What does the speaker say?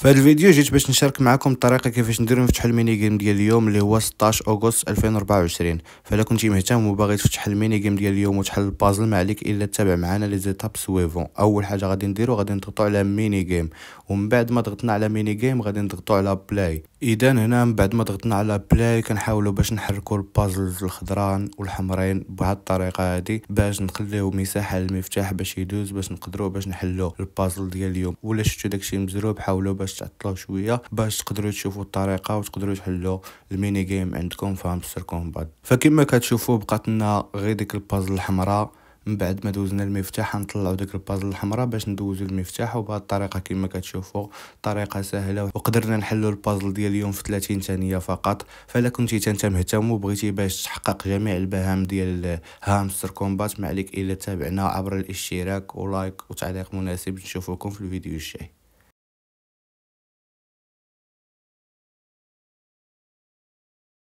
في هذا الفيديو جيت باش نشارك معكم الطريقه كيفاش نديرو نفتحو الميني جيم ديال اليوم اللي هو 16 اغسطس 2024 فلا كنتي مهتم وباغي تفتح الميني جيم ديال اليوم وتحل البازل ما عليك الا تتابع معنا لي زيتاب سويفون اول حاجه غادي نديرو غادي نضغطو على ميني جيم ومن بعد ما ضغطنا على ميني جيم غادي نضغطو على بلاي اذا هنا من بعد ما ضغطنا على بلاي كنحاولو باش نحركو البازلز الخضران والحمرين بهاد الطريقه هادي باش نخليو مساحه للمفتاح باش يدوز باش نقدرو باش نحلو البازل ديال اليوم ولا شفتوا داكشي مزروب حاولو باش باش تعطلوا شويه باش تقدروا تشوفوا الطريقه وتقدروا تحلوا الميني جيم عندكم في سركم بعض فكما كتشوفوا بقات لنا غير ديك البازل الحمراء من بعد ما دوزنا المفتاح نطلعوا ديك البازل الحمراء باش ندوزوا المفتاح وبهذه الطريقه كما كتشوفوا طريقه سهله وقدرنا نحلوا البازل ديال اليوم في 30 ثانيه فقط فلا كنتي انت مهتم وبغيتي باش تحقق جميع المهام ديال هامستر كومبات ما عليك الا تابعنا عبر الاشتراك ولايك وتعليق مناسب نشوفكم في الفيديو الجاي